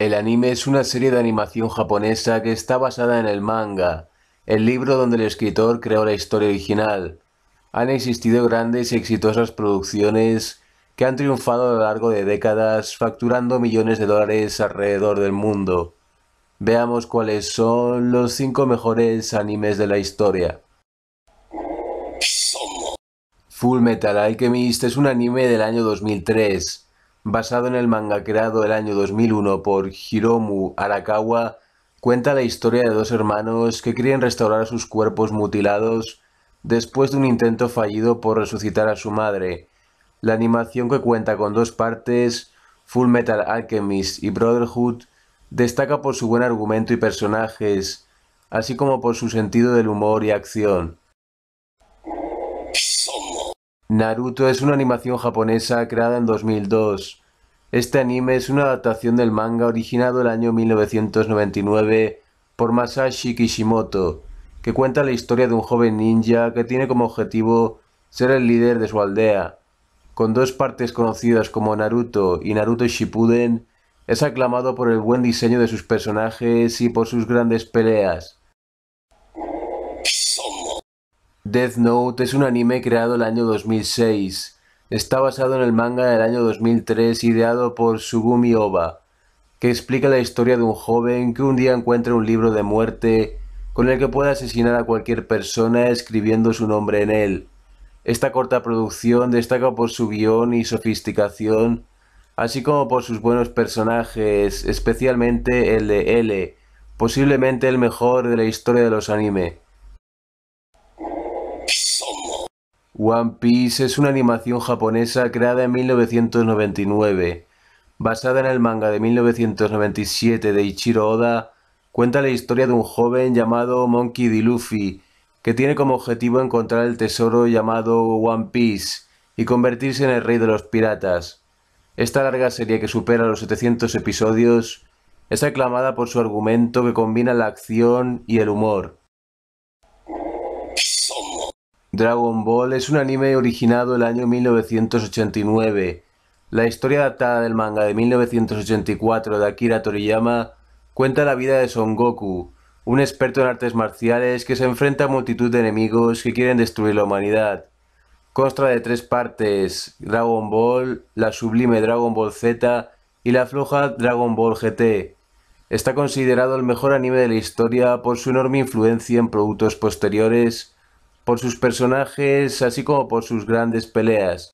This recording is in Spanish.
El anime es una serie de animación japonesa que está basada en el manga, el libro donde el escritor creó la historia original. Han existido grandes y exitosas producciones que han triunfado a lo largo de décadas facturando millones de dólares alrededor del mundo. Veamos cuáles son los cinco mejores animes de la historia. Full Metal Alchemist es un anime del año 2003 basado en el manga creado el año 2001 por Hiromu Arakawa, cuenta la historia de dos hermanos que quieren restaurar sus cuerpos mutilados después de un intento fallido por resucitar a su madre. La animación que cuenta con dos partes, Full Metal Alchemist y Brotherhood, destaca por su buen argumento y personajes, así como por su sentido del humor y acción. Naruto es una animación japonesa creada en 2002. Este anime es una adaptación del manga originado el año 1999 por Masashi Kishimoto, que cuenta la historia de un joven ninja que tiene como objetivo ser el líder de su aldea. Con dos partes conocidas como Naruto y Naruto Shippuden, es aclamado por el buen diseño de sus personajes y por sus grandes peleas. Death Note es un anime creado el año 2006. Está basado en el manga del año 2003 ideado por Sugumi Oba, que explica la historia de un joven que un día encuentra un libro de muerte con el que puede asesinar a cualquier persona escribiendo su nombre en él. Esta corta producción destaca por su guión y sofisticación, así como por sus buenos personajes, especialmente el de L, posiblemente el mejor de la historia de los animes. One Piece es una animación japonesa creada en 1999. Basada en el manga de 1997 de Ichiro Oda, cuenta la historia de un joven llamado Monkey D. Luffy, que tiene como objetivo encontrar el tesoro llamado One Piece y convertirse en el rey de los piratas. Esta larga serie que supera los 700 episodios es aclamada por su argumento que combina la acción y el humor Dragon Ball es un anime originado el año 1989. La historia adaptada del manga de 1984 de Akira Toriyama cuenta la vida de Son Goku, un experto en artes marciales que se enfrenta a multitud de enemigos que quieren destruir la humanidad. Consta de tres partes, Dragon Ball, la sublime Dragon Ball Z y la floja Dragon Ball GT. Está considerado el mejor anime de la historia por su enorme influencia en productos posteriores por sus personajes, así como por sus grandes peleas.